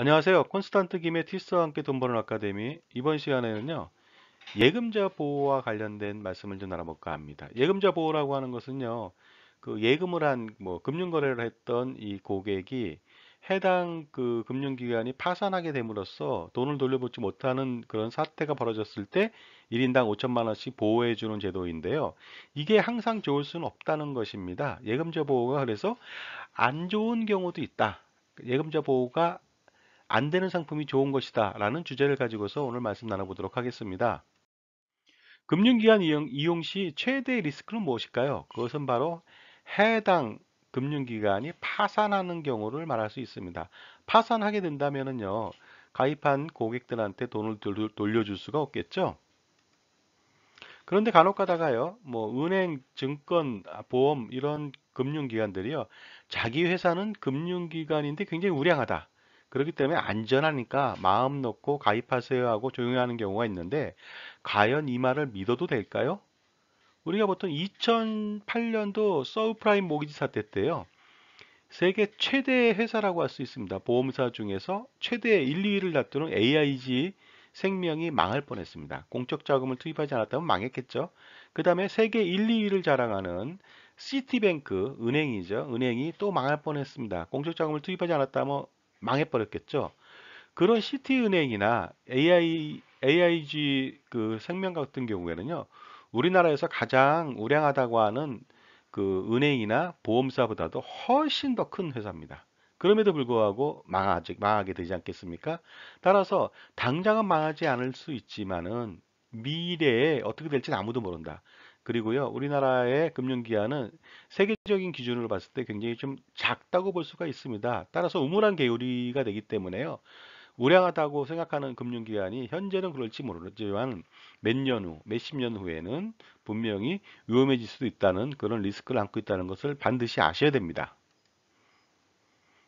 안녕하세요. 콘스탄트 김의 티스와 함께 돈 버는 아카데미 이번 시간에는요. 예금자 보호와 관련된 말씀을 좀 알아볼까 합니다. 예금자 보호라고 하는 것은요. 그 예금을 한 뭐 금융 거래를 했던 이 고객이 해당 그 금융기관이 파산하게 됨으로써 돈을 돌려받지 못하는 그런 사태가 벌어졌을 때 1인당 5천만 원씩 보호해 주는 제도인데요. 이게 항상 좋을 수는 없다는 것입니다. 예금자 보호가 그래서 안 좋은 경우도 있다. 예금자 보호가 안 되는 상품이 좋은 것이다 라는 주제를 가지고서 오늘 말씀 나눠보도록 하겠습니다. 금융기관 이용, 이용 시 최대의 리스크는 무엇일까요? 그것은 바로 해당 금융기관이 파산하는 경우를 말할 수 있습니다. 파산하게 된다면은요, 가입한 고객들한테 돈을 돌려줄 수가 없겠죠. 그런데 간혹 가다가요, 뭐 은행, 증권, 아, 보험 이런 금융기관들이요, 자기 회사는 금융기관인데 굉장히 우량하다. 그렇기 때문에 안전하니까 마음 놓고 가입하세요 하고 조용히 하는 경우가 있는데 과연 이 말을 믿어도 될까요? 우리가 보통 2008년도 서브프라임 모기지 사태 때요. 세계 최대의 회사라고 할 수 있습니다. 보험사 중에서 최대 의 1, 2위를 다투는 AIG 생명이 망할 뻔했습니다. 공적 자금을 투입하지 않았다면 망했겠죠. 그 다음에 세계 1, 2위를 자랑하는 시티뱅크 은행이죠. 은행이 또 망할 뻔했습니다. 공적 자금을 투입하지 않았다면 망해버렸겠죠. 그런 시티은행이나 AI, AIG 그 생명 같은 경우에는요. 우리나라에서 가장 우량하다고 하는 그 은행이나 보험사보다도 훨씬 더 큰 회사입니다. 그럼에도 불구하고 망하지, 망하게 되지 않겠습니까? 따라서 당장은 망하지 않을 수 있지만은 미래에 어떻게 될지는 아무도 모른다. 그리고요 우리나라의 금융기한은 세계적인 기준으로 봤을 때 굉장히 좀 작다고 볼 수가 있습니다 따라서 우물한 개요리가 되기 때문에요 우량하다고 생각하는 금융기한이 현재는 그럴지 모르지만 몇 년 후, 몇 십 년 후에는 분명히 위험해질 수도 있다는 그런 리스크를 안고 있다는 것을 반드시 아셔야 됩니다.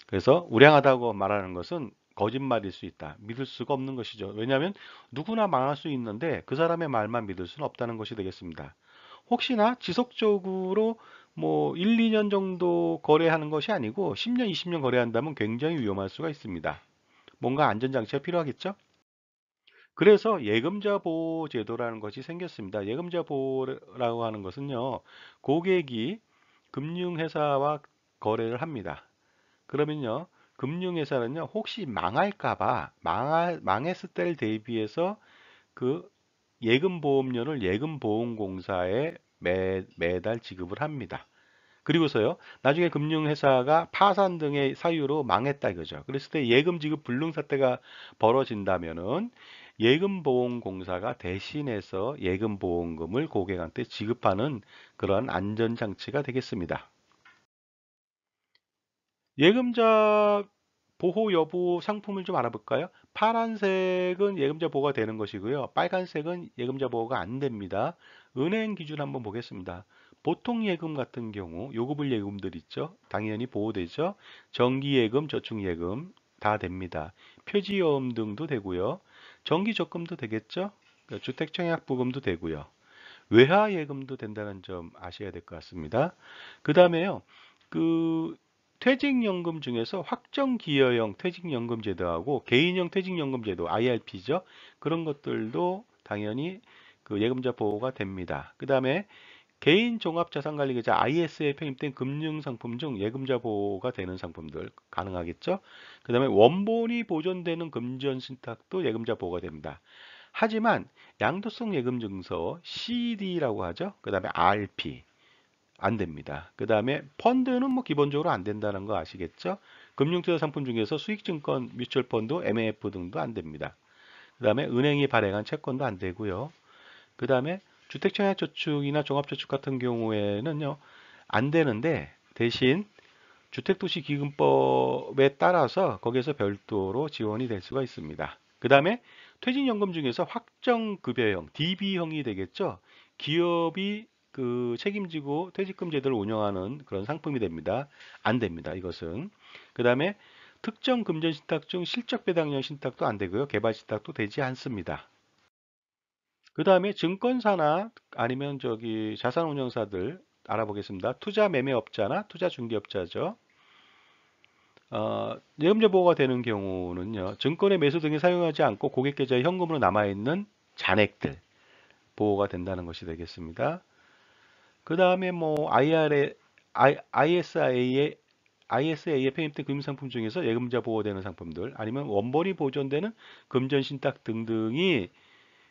그래서 우량하다고 말하는 것은 거짓말일 수 있다. 믿을 수가 없는 것이죠. 왜냐하면 누구나 망할 수 있는데 그 사람의 말만 믿을 수는 없다는 것이 되겠습니다. 혹시나 지속적으로 뭐 1, 2년 정도 거래하는 것이 아니고 10년, 20년 거래한다면 굉장히 위험할 수가 있습니다. 뭔가 안전장치가 필요하겠죠? 그래서 예금자 보호 제도라는 것이 생겼습니다. 예금자 보호라고 하는 것은요. 고객이 금융회사와 거래를 합니다. 그러면요. 금융회사는요. 혹시 망할까봐 망했을 때를 대비해서 그 예금보험료를 예금보험공사에 매, 달 지급을 합니다. 그리고서요 나중에 금융회사가 파산 등의 사유로 망했다 이거죠 그랬을 때 예금 지급 불능 사태가 벌어진다면은 예금보험공사가 대신해서 예금보험금을 고객한테 지급하는 그런 안전장치가 되겠습니다 예금자 보호 여부 상품을 좀 알아볼까요? 파란색은 예금자 보호가 되는 것이고요. 빨간색은 예금자 보호가 안 됩니다. 은행 기준 한번 보겠습니다. 보통 예금 같은 경우 요구불 예금들 있죠. 당연히 보호되죠. 정기예금, 저축예금 다 됩니다. 표지여금 등도 되고요. 정기적금도 되겠죠. 주택청약보금도 되고요. 외화예금도 된다는 점 아셔야 될 것 같습니다. 그 다음에요. 그 퇴직연금 중에서 확정기여형 퇴직연금제도하고 개인형 퇴직연금제도 IRP죠. 그런 것들도 당연히 그 예금자 보호가 됩니다. 그 다음에 개인 종합자산관리계좌 IS에 편입된 금융상품 중 예금자 보호가 되는 상품들 가능하겠죠. 그 다음에 원본이 보존되는 금전 신탁도 예금자 보호가 됩니다. 하지만 양도성 예금증서 CD라고 하죠. 그 다음에 RP 안 됩니다. 그 다음에 펀드는 뭐 기본적으로 안 된다는 거 아시겠죠? 금융투자 상품 중에서 수익증권, 뮤추얼 펀드, MF 등도 안 됩니다. 그 다음에 은행이 발행한 채권도 안 되고요. 그 다음에 주택청약저축이나 종합저축 같은 경우에는요, 안 되는데 대신 주택도시기금법에 따라서 거기에서 별도로 지원이 될 수가 있습니다. 그 다음에 퇴직연금 중에서 확정급여형, DB형이 되겠죠. 기업이 그 책임지고 퇴직금 제도를 운영하는 그런 상품이 됩니다. 안 됩니다. 이것은. 그 다음에 특정 금전 신탁 중 실적 배당형 신탁도 안 되고요. 개발 신탁도 되지 않습니다. 그 다음에 증권사나 아니면 저기 자산운용사들 알아보겠습니다. 투자 매매업자나 투자 중개업자죠. 어, 예금제 보호가 되는 경우는요. 증권의 매수 등에 사용하지 않고 고객 계좌에 현금으로 남아있는 잔액들 보호가 된다는 것이 되겠습니다. 그 다음에 뭐 IR에 i s a 에 i s a 에 페임트 금융상품 중에서 예금자 보호되는 상품들 아니면 원본이 보존되는 금전신탁 등등이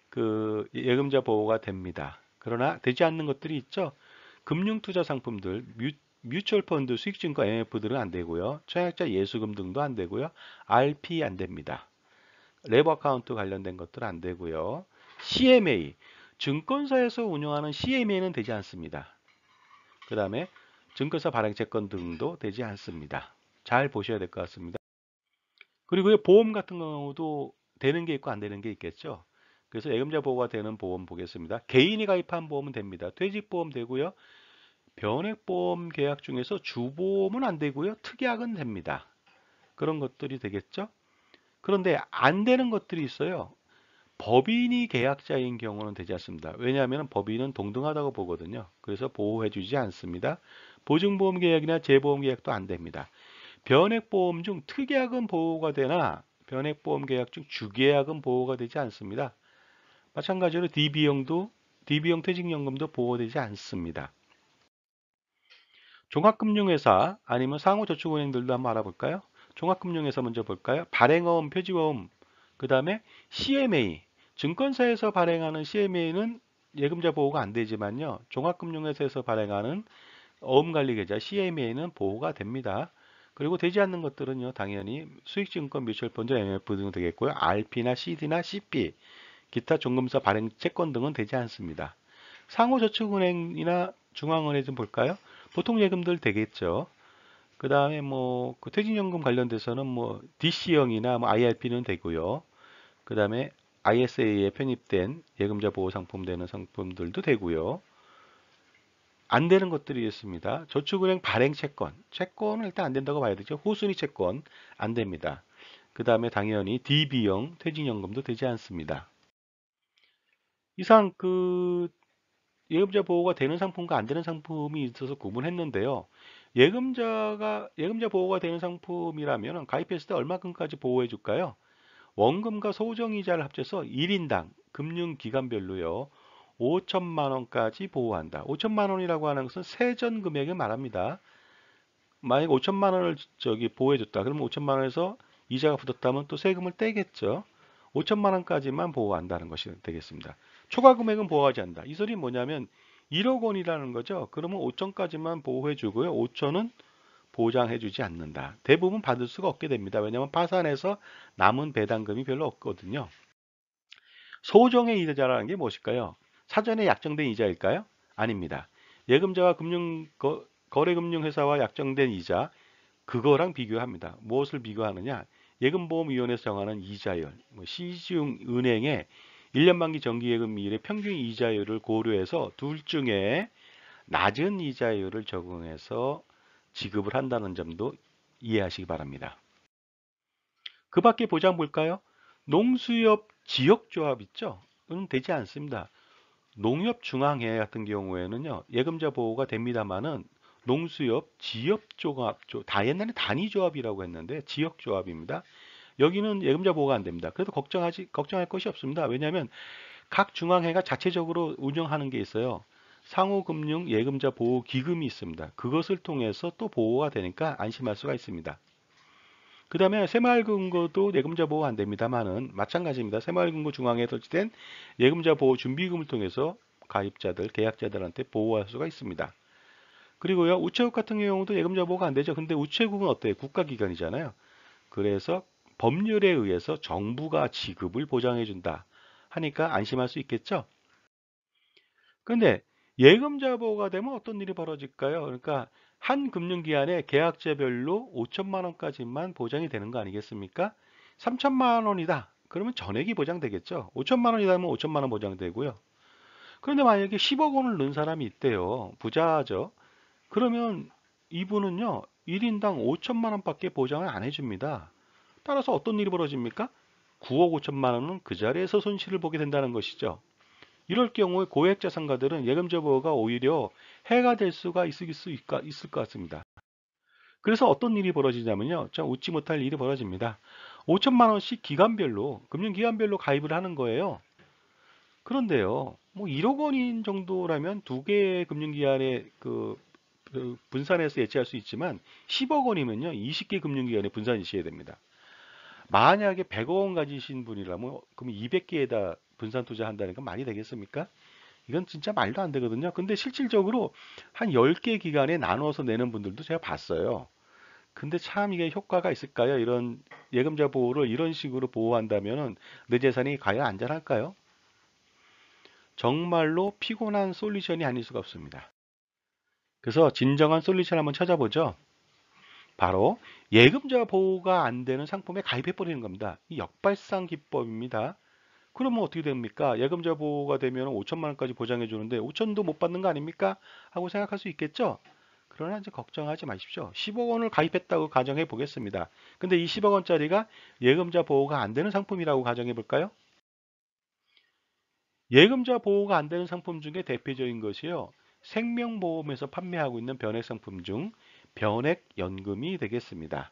그 예금자 보호가 됩니다. 그러나 되지 않는 것들이 있죠. 금융투자 상품들, 뮤, 츄얼 펀드, 수익증권 MF들은 안 되고요. 청약자 예수금 등도 안 되고요. RP 안 됩니다. 레버 카운트 관련된 것들은 안 되고요. CMA, 증권사에서 운영하는 CMA는 되지 않습니다. 그 다음에 증권사 발행채권 등도 되지 않습니다. 잘 보셔야 될 것 같습니다. 그리고 보험 같은 경우도 되는 게 있고 안 되는 게 있겠죠. 그래서 예금자 보호가 되는 보험 보겠습니다. 개인이 가입한 보험은 됩니다. 퇴직보험 되고요. 변액보험 계약 중에서 주보험은 안 되고요. 특약은 됩니다. 그런 것들이 되겠죠. 그런데 안 되는 것들이 있어요. 법인이 계약자인 경우는 되지 않습니다. 왜냐하면 법인은 동등하다고 보거든요. 그래서 보호해주지 않습니다. 보증보험 계약이나 재보험 계약도 안 됩니다. 변액보험 중 특약은 보호가 되나 변액보험 계약 중 주계약은 보호가 되지 않습니다. 마찬가지로 DB형도 DB형 퇴직연금도 보호되지 않습니다. 종합금융회사 아니면 상호저축은행들도 한번 알아볼까요? 종합금융회사 먼저 볼까요? 발행어음, 표지어음, 그 다음에 CMA, 증권사에서 발행하는 CMA는 예금자 보호가 안 되지만요. 종합금융회사에서 발행하는 어음관리계좌 CMA는 보호가 됩니다. 그리고 되지 않는 것들은요. 당연히 수익증권 뮤추얼 펀드 MF 등 되겠고요. RP나 CD나 CP, 기타 종금사 발행 채권 등은 되지 않습니다. 상호저축은행이나 중앙은행 좀 볼까요? 보통 예금들 되겠죠. 그 다음에 뭐, 그 퇴직연금 관련돼서는 뭐, DC형이나 뭐 IRP는 되고요. 그 다음에 ISA에 편입된 예금자 보호 상품 되는 상품들도 되고요. 안 되는 것들이 있습니다. 저축은행 발행 채권, 채권은 일단 안 된다고 봐야 되죠. 호순위 채권 안 됩니다. 그 다음에 당연히 DB형 퇴직연금도 되지 않습니다. 이상 그 예금자 보호가 되는 상품과 안 되는 상품이 있어서 구분했는데요. 예금자가 예금자 보호가 되는 상품이라면 가입했을 때 얼마큼까지 보호해 줄까요? 원금과 소정이자를 합쳐서 1인당 금융기관별로요. 5천만 원까지 보호한다. 5천만 원이라고 하는 것은 세전 금액을 말합니다. 만약 5천만 원을 저기 보호해 줬다. 그러면 5천만 원에서 이자가 붙었다면 또 세금을 떼겠죠. 5천만 원까지만 보호한다는 것이 되겠습니다. 초과 금액은 보호하지 않는다. 이 소리 뭐냐면 1억 원이라는 거죠. 그러면 5천까지만 보호해 주고요. 5천은 보장해주지 않는다. 대부분 받을 수가 없게 됩니다. 왜냐하면 파산해서 남은 배당금이 별로 없거든요. 소정의 이자라는 게 무엇일까요? 사전에 약정된 이자일까요? 아닙니다. 예금자와 금융 거래금융회사와 약정된 이자 그거랑 비교합니다. 무엇을 비교하느냐? 예금보험위원회에서 정하는 이자율, 뭐 시중은행의 1년 만기 정기예금율의 평균 이자율을 고려해서 둘 중에 낮은 이자율을 적용해서 지급을 한다는 점도 이해하시기 바랍니다. 그 밖에 보장 볼까요? 농수협 지역조합 있죠? 는 되지 않습니다. 농협중앙회 같은 경우에는요. 예금자 보호가 됩니다만은 농수협 지역조합, 다 옛날에 단위조합이라고 했는데 지역조합입니다. 여기는 예금자 보호가 안 됩니다. 그래도 걱정하지, 걱정할 것이 없습니다. 왜냐하면 각 중앙회가 자체적으로 운영하는 게 있어요. 상호금융 예금자 보호 기금이 있습니다. 그것을 통해서 또 보호가 되니까 안심할 수가 있습니다. 그 다음에 새마을금고도 예금자 보호 안 됩니다만은 마찬가지입니다. 새마을금고 중앙에 설치된 예금자 보호 준비금을 통해서 가입자들, 계약자들한테 보호할 수가 있습니다. 그리고요 우체국 같은 경우도 예금자 보호가 안 되죠. 근데 우체국은 어때요? 국가기관이잖아요. 그래서 법률에 의해서 정부가 지급을 보장해준다 하니까 안심할 수 있겠죠. 근데 예금자보호가 되면 어떤 일이 벌어질까요? 그러니까 한 금융기한에 계약자별로 5천만 원까지만 보장이 되는 거 아니겠습니까? 3천만 원이다. 그러면 전액이 보장되겠죠. 5천만 원이다 하면 5천만 원 보장되고요. 그런데 만약에 10억 원을 넣은 사람이 있대요. 부자죠. 그러면 이분은요. 1인당 5천만 원밖에 보장을 안 해줍니다. 따라서 어떤 일이 벌어집니까? 9억 5천만 원은 그 자리에서 손실을 보게 된다는 것이죠. 이럴 경우에 고액 자산가들은 예금 제보가 호 오히려 해가 될 수가 있을, 수 있, 있을 것 같습니다. 그래서 어떤 일이 벌어지냐면요. 참 웃지 못할 일이 벌어집니다. 5천만 원씩 기간별로 금융 기간별로 가입을 하는 거예요. 그런데요. 뭐 1억 원인 정도라면 두 개의 금융 기관에그 그 분산해서 예치할 수 있지만 10억 원이면요. 20개 금융 기관에 분산 이시해야 됩니다. 만약에 100억 원 가지신 분이라면 그럼 200개에다 분산 투자한다는 건 말이 되겠습니까? 이건 진짜 말도 안 되거든요. 근데 실질적으로 한 10개 기간에 나눠서 내는 분들도 제가 봤어요. 근데 참 이게 효과가 있을까요? 이런 예금자 보호를 이런 식으로 보호한다면 내 재산이 과연 안전할까요? 정말로 피곤한 솔루션이 아닐 수가 없습니다. 그래서 진정한 솔루션 한번 찾아보죠. 바로 예금자 보호가 안 되는 상품에 가입해버리는 겁니다. 이 역발상 기법입니다. 그러면 뭐 어떻게 됩니까? 예금자보가 호 되면 5천만 원까지 보장해 주는데 5천도 못 받는 거 아닙니까? 하고 생각할 수 있겠죠? 그러나 이제 걱정하지 마십시오. 10억 원을 가입했다고 가정해 보겠습니다. 근데 이 10억 원짜리가 예금자 보호가 안 되는 상품이라고 가정해 볼까요? 예금자 보호가 안 되는 상품 중에 대표적인 것이요. 생명보험에서 판매하고 있는 변액 상품 중 변액연금이 되겠습니다.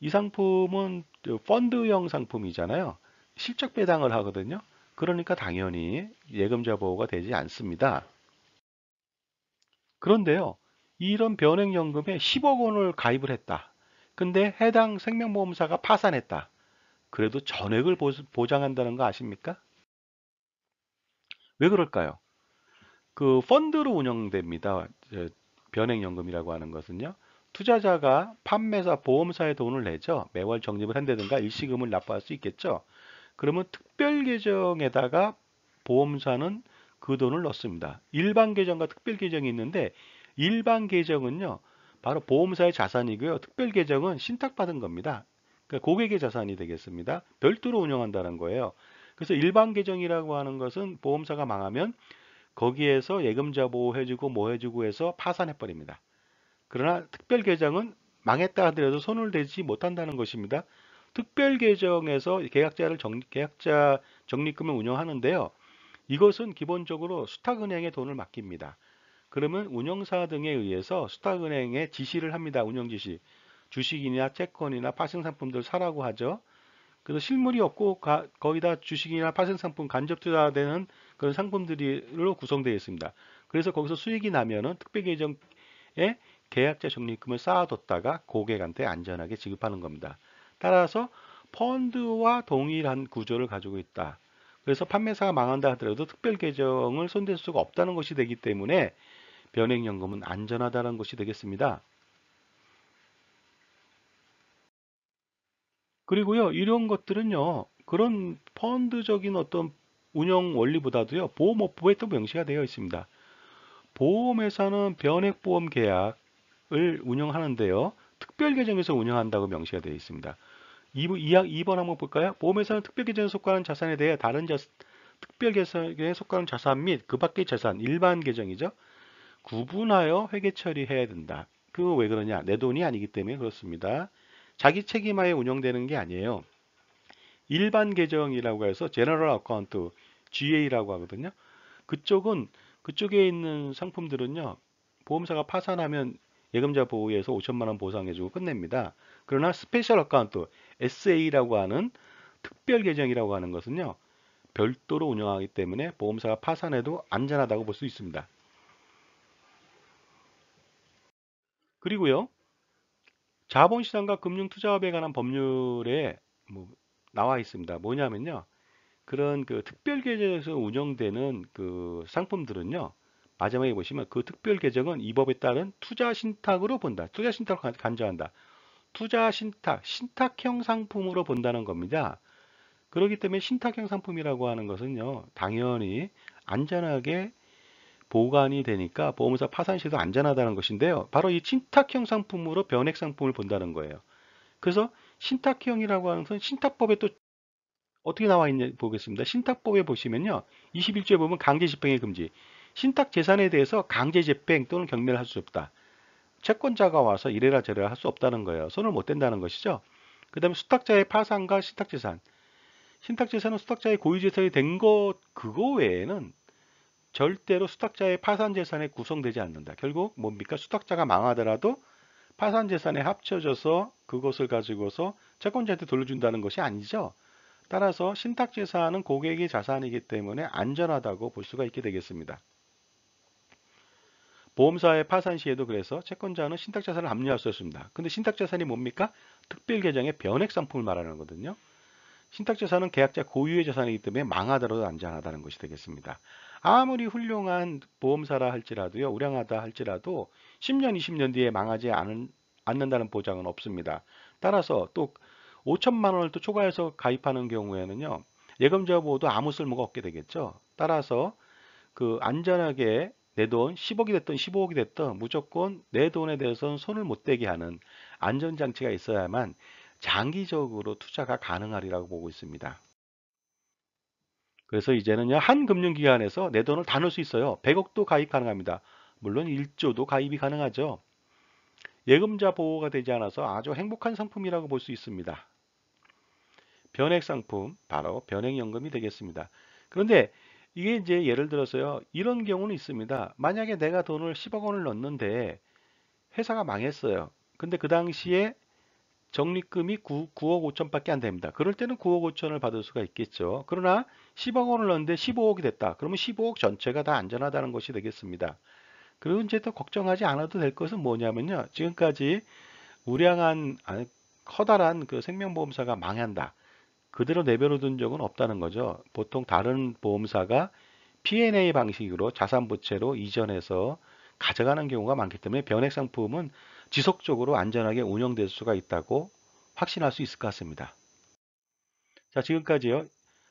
이 상품은 펀드형 상품이잖아요. 실적 배당을 하거든요. 그러니까 당연히 예금자 보호가 되지 않습니다. 그런데요. 이런 변액연금에 10억 원을 가입을 했다. 근데 해당 생명보험사가 파산했다. 그래도 전액을 보장한다는 거 아십니까? 왜 그럴까요? 그 펀드로 운영됩니다. 변액연금이라고 하는 것은요. 투자자가 판매사 보험사에 돈을 내죠. 매월 적립을 한다든가 일시금을 납부할 수 있겠죠. 그러면 특별 계정에다가 보험사는 그 돈을 넣습니다. 일반 계정과 특별 계정이 있는데 일반 계정은요. 바로 보험사의 자산이고요. 특별 계정은 신탁받은 겁니다. 그러니까 고객의 자산이 되겠습니다. 별도로 운영한다는 거예요. 그래서 일반 계정이라고 하는 것은 보험사가 망하면 거기에서 예금자 보호해주고 뭐해주고 해서 파산해버립니다. 그러나 특별 계정은 망했다 하더라도 손을 대지 못한다는 것입니다. 특별 계정에서 계약자를 정, 계약자 적립금을 운영하는데요. 이것은 기본적으로 수탁은행에 돈을 맡깁니다. 그러면 운영사 등에 의해서 수탁은행에 지시를 합니다. 운영 지시. 주식이나 채권이나 파생상품들 사라고 하죠. 그래서 실물이 없고 가, 거의 다 주식이나 파생상품 간접 투자되는 그런 상품들로 구성되어 있습니다. 그래서 거기서 수익이 나면은 특별계정에 계약자 적립금을 쌓아뒀다가 고객한테 안전하게 지급하는 겁니다. 따라서 펀드와 동일한 구조를 가지고 있다. 그래서 판매사가 망한다 하더라도 특별 계정을 손댈 수가 없다는 것이 되기 때문에 변액연금은 안전하다는 것이 되겠습니다. 그리고요 이런 것들은요 그런 펀드적인 어떤 운영 원리보다도요 보험업부에또 명시가 되어 있습니다. 보험회사는 변액보험 계약을 운영하는데요 특별 계정에서 운영한다고 명시가 되어 있습니다. 2번 한번 볼까요? 보험회사는특별계준에 속하는 자산에 대해 다른 자, 특별계정에 속하는 자산 및 그 밖의 자산, 일반 계정이죠. 구분하여 회계 처리해야 된다. 그 왜 그러냐? 내 돈이 아니기 때문에 그렇습니다. 자기 책임하에 운영되는 게 아니에요. 일반 계정이라고 해서 제너럴 어카운트 GA라고 하거든요. 그쪽은 그쪽에 있는 상품들은요. 보험사가 파산하면 예금자 보호에서 5천만 원 보상해주고 끝냅니다. 그러나 스페셜 어카운트 SA라고 하는 특별 계정이라고 하는 것은요. 별도로 운영하기 때문에 보험사가 파산해도 안전하다고 볼 수 있습니다. 그리고요. 자본시장과 금융투자업에 관한 법률에 뭐 나와 있습니다. 뭐냐면요. 그런 그 특별 계정에서 운영되는 그 상품들은요. 마지막에 보시면 그 특별 계정은 이 법에 따른 투자 신탁으로 본다. 투자 신탁으로 간주한다. 투자 신탁, 신탁형 상품으로 본다는 겁니다. 그렇기 때문에 신탁형 상품이라고 하는 것은요. 당연히 안전하게 보관이 되니까 보험사 파산 시도 안전하다는 것인데요. 바로 이 신탁형 상품으로 변액 상품을 본다는 거예요. 그래서 신탁형이라고 하는 것은 신탁법에 또 어떻게 나와 있냐 보겠습니다. 신탁법에 보시면요. 21조에 보면 강제 집행의 금지. 신탁 재산에 대해서 강제 집행 또는 경매를 할 수 없다. 채권자가 와서 이래라 저래라 할 수 없다는 거예요. 손을 못 댄다는 것이죠. 그 다음에 수탁자의 파산과 신탁재산. 신탁재산은 수탁자의 고유재산이 된 것 그거 외에는 절대로 수탁자의 파산재산에 구성되지 않는다. 결국 뭡니까? 수탁자가 망하더라도 파산재산에 합쳐져서 그것을 가지고서 채권자한테 돌려준다는 것이 아니죠. 따라서 신탁재산은 고객의 자산이기 때문에 안전하다고 볼 수가 있게 되겠습니다. 보험사의 파산 시에도 그래서 채권자는 신탁자산을 압류할 수 없습니다. 근데 신탁자산이 뭡니까? 특별계정의 변액상품을 말하는 거거든요. 신탁자산은 계약자 고유의 자산이기 때문에 망하더라도 안전하다는 것이 되겠습니다. 아무리 훌륭한 보험사라 할지라도요, 우량하다 할지라도 10년, 20년 뒤에 망하지 않은, 않는다는 보장은 없습니다. 따라서 또 5천만 원을 또 초과해서 가입하는 경우에는요, 예금자 보호도 아무 쓸모가 없게 되겠죠. 따라서 그 안전하게 내돈 10억이 됐든 15억이 됐든 무조건 내 돈에 대해서는 손을 못 대게 하는 안전장치가 있어야만 장기적으로 투자가 가능하리라고 보고 있습니다. 그래서 이제는요 한 금융기관에서 내 돈을 다 넣을 수 있어요. 100억도 가입 가능합니다. 물론 1조도 가입이 가능하죠. 예금자 보호가 되지 않아서 아주 행복한 상품이라고 볼 수 있습니다. 변액 상품, 바로 변액연금이 되겠습니다. 그런데 이게 이제 예를 들어서요. 이런 경우는 있습니다. 만약에 내가 돈을 10억 원을 넣었는데 회사가 망했어요. 근데 그 당시에 적립금이 9, 9억 5천 밖에 안 됩니다. 그럴 때는 9억 5천을 받을 수가 있겠죠. 그러나 10억 원을 넣는데 15억이 됐다. 그러면 15억 전체가 다 안전하다는 것이 되겠습니다. 그리고 이제 또 걱정하지 않아도 될 것은 뭐냐면요. 지금까지 우량한, 아니, 커다란 그 생명보험사가 망한다. 그대로 내버려둔 적은 없다는 거죠. 보통 다른 보험사가 P&A 방식으로 자산부채로 이전해서 가져가는 경우가 많기 때문에 변액 상품은 지속적으로 안전하게 운영될 수가 있다고 확신할 수 있을 것 같습니다. 자, 지금까지요.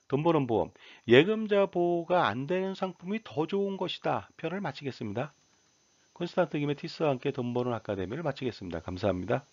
돈 버는 보험, 예금자 보호가 안 되는 상품이 더 좋은 것이다. 편을 마치겠습니다. 콘스탄트 김의 티스와 함께 돈 버는 아카데미를 마치겠습니다. 감사합니다.